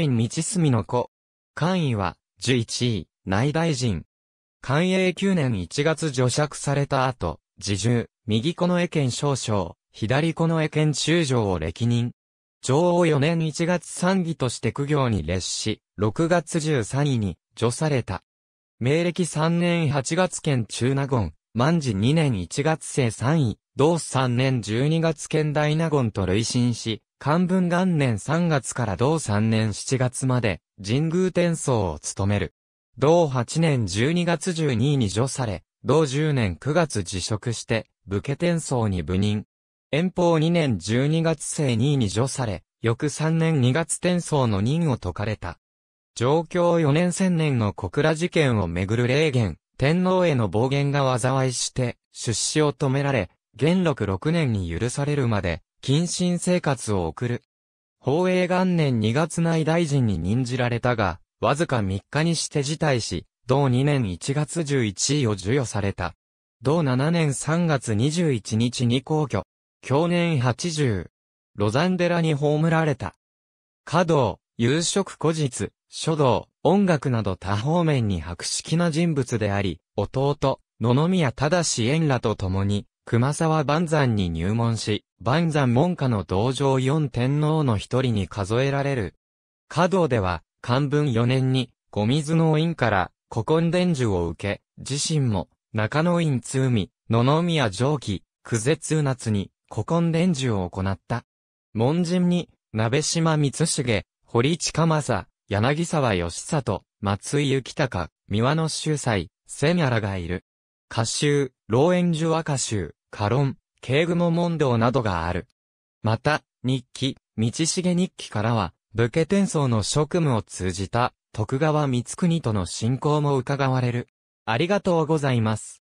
院道澄の子。官位は、11位、内大臣。官営9年1月除釈された後、自重、右この江県少将、左この江県中将を歴任。上王4年1月参議として苦行に列し、6月13位に、除された。明暦3年8月県中納言、万事2年1月生3位、同3年12月県大納言と累進し、漢文元年3月から同3年7月まで、神宮転送を務める。同8年12月12位に除され、同10年9月辞職して、武家転送に部任。遠方2年12月生2位に除され、翌3年2月転送の任を解かれた。上京4年千年の小倉事件をめぐる霊言、天皇への暴言が災いして、出資を止められ、元禄6年に許されるまで、謹慎生活を送る。法営元年2月内大臣に任じられたが、わずか3日にして辞退し、同2年1月11位を授与された。同7年3月21日に皇居。去年80。ロザンデラに葬られた。華道、夕食古日、書道、音楽など多方面に博識な人物であり、弟、野々宮忠支援らと共に、熊沢万山に入門し、万山門下の道場四天皇の一人に数えられる。華道では、漢文四年に、五水の院から古今伝授を受け、自身も、中野院通美、野々宮上記、久世通夏に、古今伝授を行った。門人に、鍋島光重、堀近正、柳沢義里、松井幸隆、三輪の秀才、千原がいる。歌集、老園樹和歌集、歌論、具も問答などがある。また、日記、道重日記からは、武家転送の職務を通じた、徳川光国との信仰も伺われる。ありがとうございます。